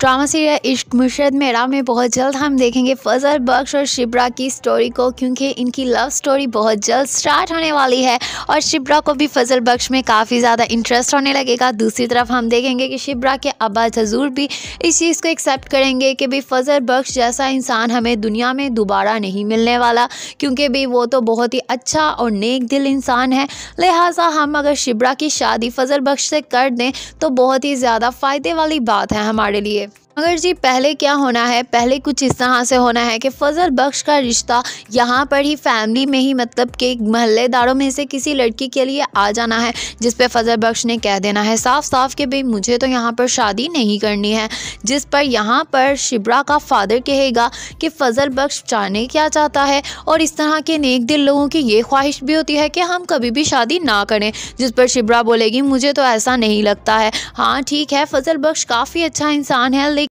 drama serial इश्क मुशरत मेरा में बहुत जल्द हम देखेंगे फजल बख्श और शिब्रा की स्टोरी को क्योंकि इनकी लव स्टोरी बहुत जल्द स्टार्ट होने वाली है और शिब्रा को भी फजल बख्श में काफ़ी ज़्यादा इंटरेस्ट होने लगेगा दूसरी तरफ हम देखेंगे कि शिब्रा के अब्बा हजूर भी इस चीज़ को एक्सेप्ट करेंगे कि भाई फजल बख्श जैसा इंसान हमें दुनिया में दोबारा नहीं मिलने वाला क्योंकि भाई वो तो बहुत ही अच्छा और नेक दिल इंसान है लिहाजा हम अगर शिब्रा की शादी फजल बख्श से कर दें तो बहुत ही ज़्यादा फ़ायदे वाली बात है हमारे लिए मगर जी पहले क्या होना है पहले कुछ इस तरह से होना है कि फ़जल बख्श का रिश्ता यहाँ पर ही फैमिली में ही मतलब के महल्लेदारों में से किसी लड़की के लिए आ जाना है जिस पर फ़जल बख्श ने कह देना है साफ साफ कि भाई मुझे तो यहाँ पर शादी नहीं करनी है जिस पर यहाँ पर शिबरा का फादर कहेगा कि फ़जल बख्श जाने क्या चाहता है और इस तरह के नेक दिल लोगों की ये ख्वाहिश भी होती है कि हम कभी भी शादी ना करें जिस पर शिबरा बोलेगी मुझे तो ऐसा नहीं लगता है हाँ ठीक है फ़जल बख्श काफ़ी अच्छा इंसान है